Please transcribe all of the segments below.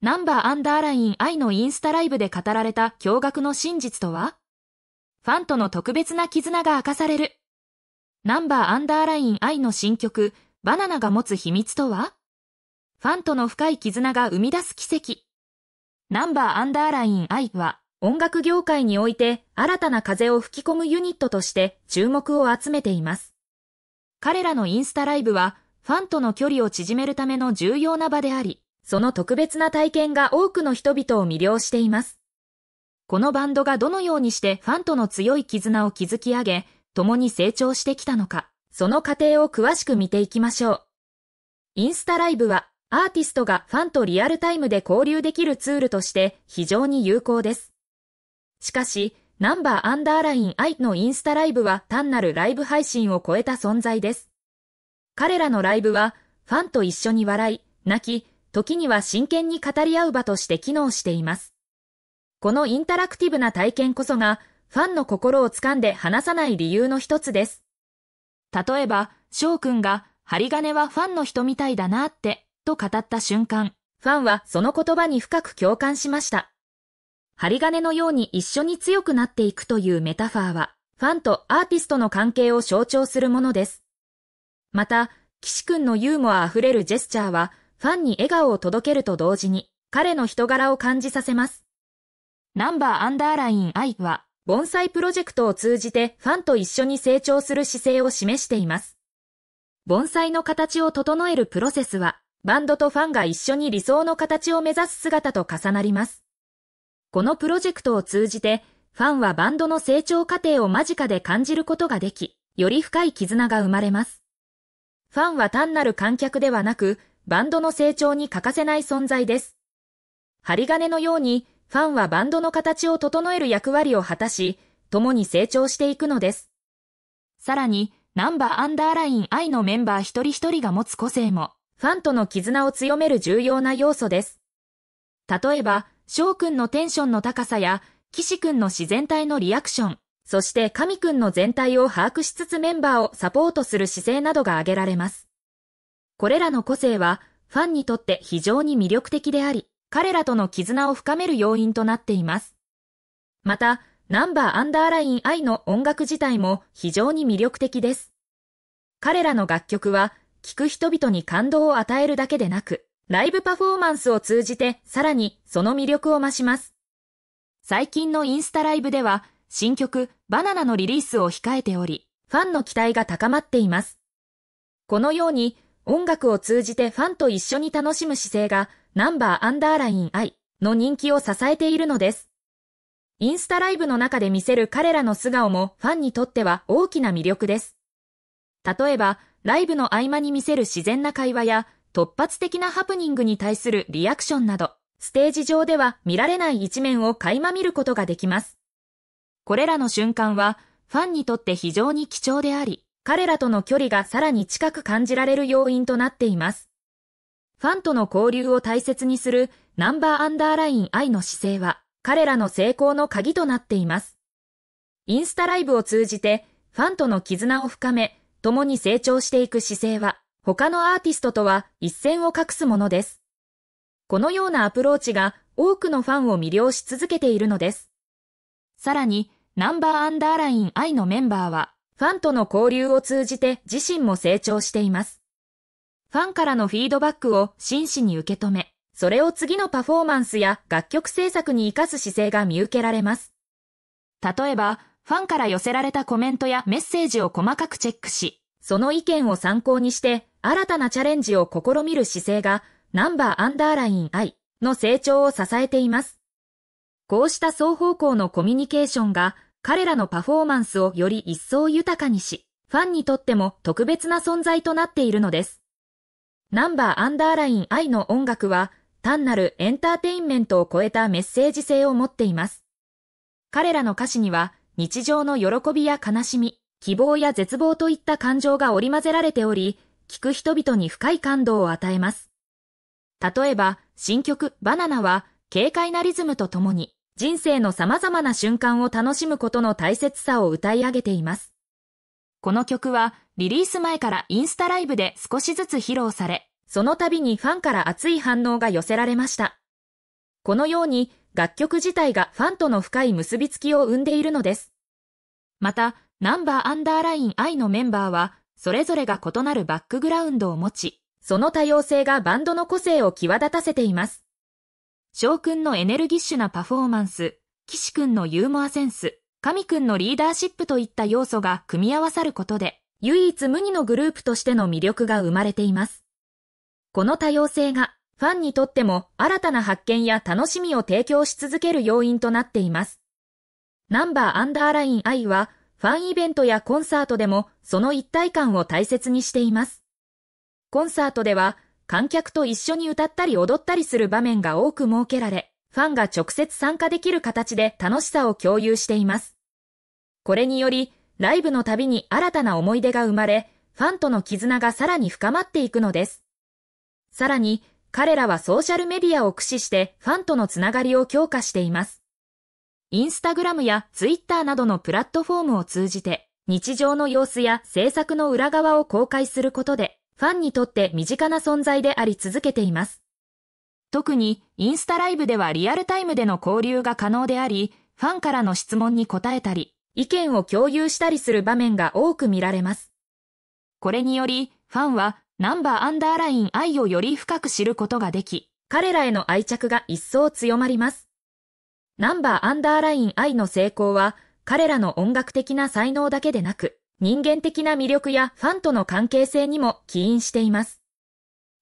ナンバーアンダーライン I のインスタライブで語られた驚愕の真実とはファンとの特別な絆が明かされる。ナンバーアンダーライン I の新曲、バナナが持つ秘密とはファンとの深い絆が生み出す奇跡。ナンバーアンダーライン I は音楽業界において新たな風を吹き込むユニットとして注目を集めています。彼らのインスタライブはファンとの距離を縮めるための重要な場であり、その特別な体験が多くの人々を魅了しています。このバンドがどのようにしてファンとの強い絆を築き上げ、共に成長してきたのか、その過程を詳しく見ていきましょう。インスタライブは、アーティストがファンとリアルタイムで交流できるツールとして非常に有効です。しかし、ナンバーアンダーライン I のインスタライブは単なるライブ配信を超えた存在です。彼らのライブは、ファンと一緒に笑い、泣き、時には真剣に語り合う場として機能しています。このインタラクティブな体験こそが、ファンの心を掴んで離さない理由の一つです。例えば、翔くんが、針金はファンの人みたいだなって、と語った瞬間、ファンはその言葉に深く共感しました。針金のように一緒に強くなっていくというメタファーは、ファンとアーティストの関係を象徴するものです。また、岸くんのユーモア溢れるジェスチャーは、ファンに笑顔を届けると同時に、彼の人柄を感じさせます。ナンバーアンダーライン I は、盆栽プロジェクトを通じてファンと一緒に成長する姿勢を示しています。盆栽の形を整えるプロセスは、バンドとファンが一緒に理想の形を目指す姿と重なります。このプロジェクトを通じて、ファンはバンドの成長過程を間近で感じることができ、より深い絆が生まれます。ファンは単なる観客ではなく、バンドの成長に欠かせない存在です。針金のように、ファンはバンドの形を整える役割を果たし、共に成長していくのです。さらに、ナンバーアンダーライン I のメンバー一人一人が持つ個性も、ファンとの絆を強める重要な要素です。例えば、翔くんのテンションの高さや、岸くんの自然体のリアクション、そして神くんの全体を把握しつつメンバーをサポートする姿勢などが挙げられます。これらの個性は、ファンにとって非常に魅力的であり、彼らとの絆を深める要因となっています。また、ナンバーアンダーライン I の音楽自体も非常に魅力的です。彼らの楽曲は、聴く人々に感動を与えるだけでなく、ライブパフォーマンスを通じてさらにその魅力を増します。最近のインスタライブでは、新曲バナナのリリースを控えており、ファンの期待が高まっています。このように、音楽を通じてファンと一緒に楽しむ姿勢が、ナンバーアンダーライン I の人気を支えているのです。インスタライブの中で見せる彼らの素顔もファンにとっては大きな魅力です。例えば、ライブの合間に見せる自然な会話や、突発的なハプニングに対するリアクションなど、ステージ上では見られない一面を垣間見ることができます。これらの瞬間は、ファンにとって非常に貴重であり、彼らとの距離がさらに近く感じられる要因となっています。ファンとの交流を大切にするナンバーアンダーライン I の姿勢は彼らの成功の鍵となっています。インスタライブを通じてファンとの絆を深め、共に成長していく姿勢は他のアーティストとは一線を画すものです。このようなアプローチが多くのファンを魅了し続けているのです。さらに、ナンバーアンダーライン I のメンバーはファンとの交流を通じて自身も成長しています。ファンからのフィードバックを真摯に受け止め、それを次のパフォーマンスや楽曲制作に活かす姿勢が見受けられます。例えば、ファンから寄せられたコメントやメッセージを細かくチェックし、その意見を参考にして、新たなチャレンジを試みる姿勢が、ナンバーアンダーライン I の成長を支えています。こうした双方向のコミュニケーションが、彼らのパフォーマンスをより一層豊かにし、ファンにとっても特別な存在となっているのです。ナンバーアンダーライン I の音楽は、単なるエンターテインメントを超えたメッセージ性を持っています。彼らの歌詞には、日常の喜びや悲しみ、希望や絶望といった感情が織り交ぜられており、聴く人々に深い感動を与えます。例えば、新曲バナナは、軽快なリズムとともに、人生の様々な瞬間を楽しむことの大切さを歌い上げています。この曲はリリース前からインスタライブで少しずつ披露され、その度にファンから熱い反応が寄せられました。このように楽曲自体がファンとの深い結びつきを生んでいるのです。また、ナンバーアンダーライン I のメンバーは、それぞれが異なるバックグラウンドを持ち、その多様性がバンドの個性を際立たせています。翔くんのエネルギッシュなパフォーマンス、岸くんのユーモアセンス、神くんのリーダーシップといった要素が組み合わさることで、唯一無二のグループとしての魅力が生まれています。この多様性が、ファンにとっても新たな発見や楽しみを提供し続ける要因となっています。ナンバーアンダーライン I は、ファンイベントやコンサートでもその一体感を大切にしています。コンサートでは、観客と一緒に歌ったり踊ったりする場面が多く設けられ、ファンが直接参加できる形で楽しさを共有しています。これにより、ライブの度に新たな思い出が生まれ、ファンとの絆がさらに深まっていくのです。さらに、彼らはソーシャルメディアを駆使してファンとのつながりを強化しています。インスタグラムやツイッターなどのプラットフォームを通じて、日常の様子や制作の裏側を公開することで、ファンにとって身近な存在であり続けています。特にインスタライブではリアルタイムでの交流が可能であり、ファンからの質問に答えたり、意見を共有したりする場面が多く見られます。これにより、ファンはナンバーアンダーライン愛をより深く知ることができ、彼らへの愛着が一層強まります。ナンバーアンダーライン愛の成功は、彼らの音楽的な才能だけでなく、人間的な魅力やファンとの関係性にも起因しています。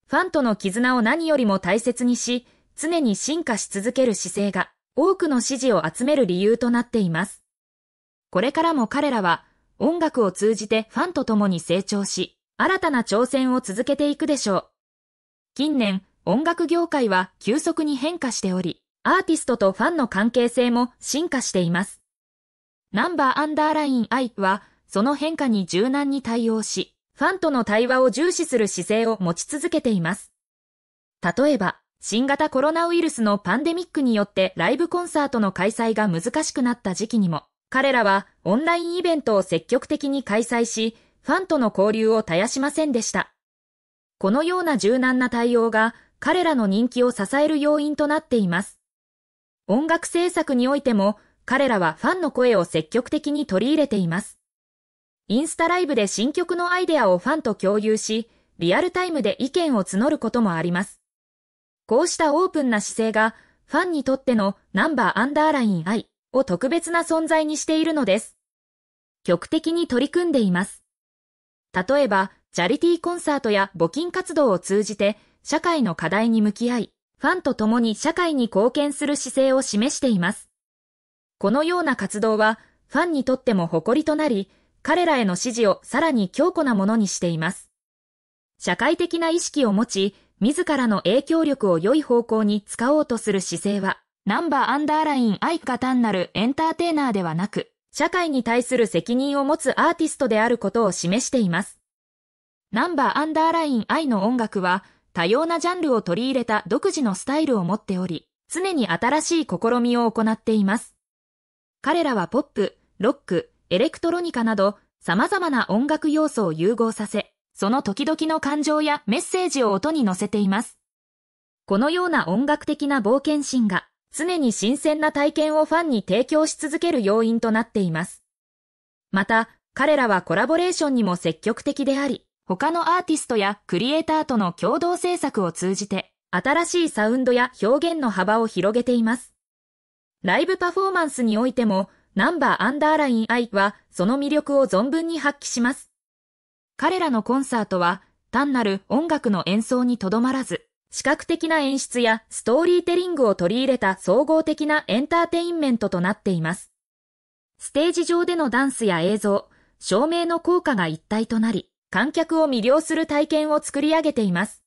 ファンとの絆を何よりも大切にし、常に進化し続ける姿勢が多くの支持を集める理由となっています。これからも彼らは音楽を通じてファンと共に成長し、新たな挑戦を続けていくでしょう。近年、音楽業界は急速に変化しており、アーティストとファンの関係性も進化しています。ナンバーアンダーライン I は、その変化に柔軟に対応し、ファンとの対話を重視する姿勢を持ち続けています。例えば、新型コロナウイルスのパンデミックによってライブコンサートの開催が難しくなった時期にも、彼らはオンラインイベントを積極的に開催し、ファンとの交流を絶やしませんでした。このような柔軟な対応が彼らの人気を支える要因となっています。音楽制作においても彼らはファンの声を積極的に取り入れています。インスタライブで新曲のアイデアをファンと共有し、リアルタイムで意見を募ることもあります。こうしたオープンな姿勢が、ファンにとってのナンバーアンダーライン I を特別な存在にしているのです。極的に取り組んでいます。例えば、チャリティーコンサートや募金活動を通じて、社会の課題に向き合い、ファンと共に社会に貢献する姿勢を示しています。このような活動は、ファンにとっても誇りとなり、彼らへの支持をさらに強固なものにしています。社会的な意識を持ち、自らの影響力を良い方向に使おうとする姿勢は、ナンバーアンダーライン愛か単なるエンターテイナーではなく、社会に対する責任を持つアーティストであることを示しています。ナンバーアンダーライン愛の音楽は、多様なジャンルを取り入れた独自のスタイルを持っており、常に新しい試みを行っています。彼らはポップ、ロック、エレクトロニカなど様々な音楽要素を融合させ、その時々の感情やメッセージを音に乗せています。このような音楽的な冒険心が常に新鮮な体験をファンに提供し続ける要因となっています。また、彼らはコラボレーションにも積極的であり、他のアーティストやクリエイターとの共同制作を通じて、新しいサウンドや表現の幅を広げています。ライブパフォーマンスにおいても、ナンバーアンダーライン I はその魅力を存分に発揮します。彼らのコンサートは単なる音楽の演奏にとどまらず、視覚的な演出やストーリーテリングを取り入れた総合的なエンターテインメントとなっています。ステージ上でのダンスや映像、照明の効果が一体となり、観客を魅了する体験を作り上げています。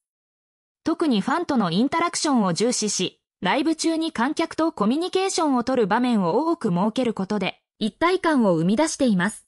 特にファンとのインタラクションを重視し、ライブ中に観客とコミュニケーションを取る場面を多く設けることで、一体感を生み出しています。